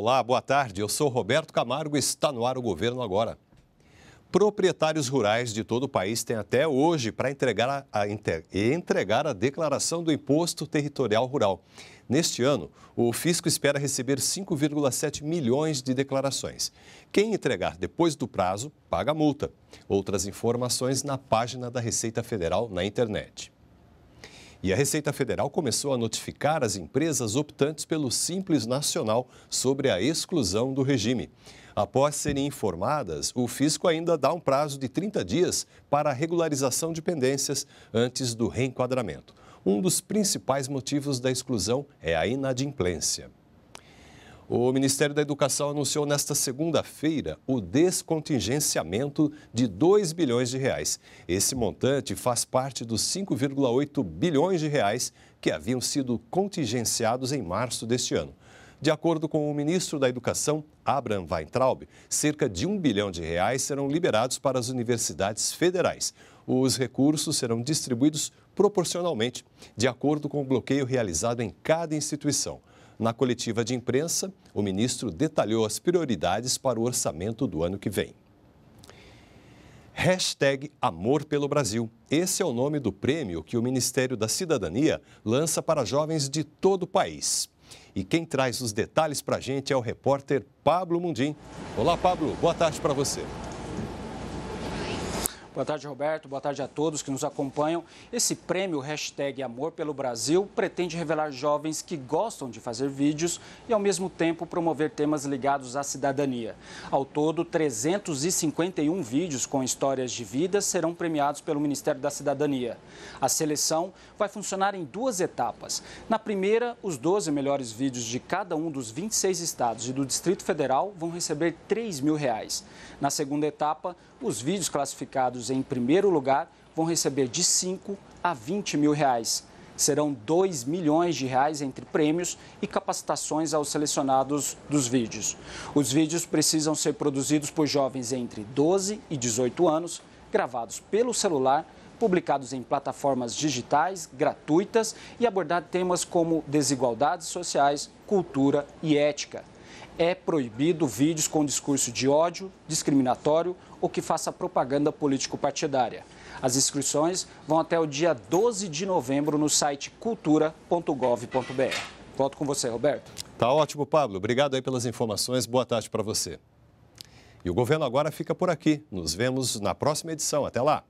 Olá, boa tarde. Eu sou Roberto Camargo e está no ar o Governo Agora. Proprietários rurais de todo o país têm até hoje para entregar a, entregar a declaração do Imposto Territorial Rural. Neste ano, o fisco espera receber 5,7 milhões de declarações. Quem entregar depois do prazo paga multa. Outras informações na página da Receita Federal na internet. E a Receita Federal começou a notificar as empresas optantes pelo Simples Nacional sobre a exclusão do regime. Após serem informadas, o fisco ainda dá um prazo de 30 dias para a regularização de pendências antes do reenquadramento. Um dos principais motivos da exclusão é a inadimplência. O Ministério da Educação anunciou nesta segunda-feira o descontingenciamento de 2 bilhões de reais. Esse montante faz parte dos 5,8 bilhões de reais que haviam sido contingenciados em março deste ano. De acordo com o ministro da Educação, Abraham Weintraub, cerca de 1 bilhão de reais serão liberados para as universidades federais. Os recursos serão distribuídos proporcionalmente, de acordo com o bloqueio realizado em cada instituição. Na coletiva de imprensa, o ministro detalhou as prioridades para o orçamento do ano que vem. Hashtag Amor pelo Brasil. Esse é o nome do prêmio que o Ministério da Cidadania lança para jovens de todo o país. E quem traz os detalhes para a gente é o repórter Pablo Mundim. Olá, Pablo. Boa tarde para você. Boa tarde, Roberto. Boa tarde a todos que nos acompanham. Esse prêmio hashtag Amor pelo Brasil pretende revelar jovens que gostam de fazer vídeos e, ao mesmo tempo, promover temas ligados à cidadania. Ao todo, 351 vídeos com histórias de vida serão premiados pelo Ministério da Cidadania. A seleção vai funcionar em duas etapas. Na primeira, os 12 melhores vídeos de cada um dos 26 estados e do Distrito Federal vão receber 3 mil reais. Na segunda etapa, os vídeos classificados em primeiro lugar vão receber de 5 a 20 mil reais. Serão 2 milhões de reais entre prêmios e capacitações aos selecionados dos vídeos. Os vídeos precisam ser produzidos por jovens entre 12 e 18 anos, gravados pelo celular, publicados em plataformas digitais gratuitas e abordar temas como desigualdades sociais, cultura e ética é proibido vídeos com discurso de ódio, discriminatório ou que faça propaganda político-partidária. As inscrições vão até o dia 12 de novembro no site cultura.gov.br. Volto com você, Roberto. Tá ótimo, Pablo. Obrigado aí pelas informações. Boa tarde para você. E o governo agora fica por aqui. Nos vemos na próxima edição. Até lá.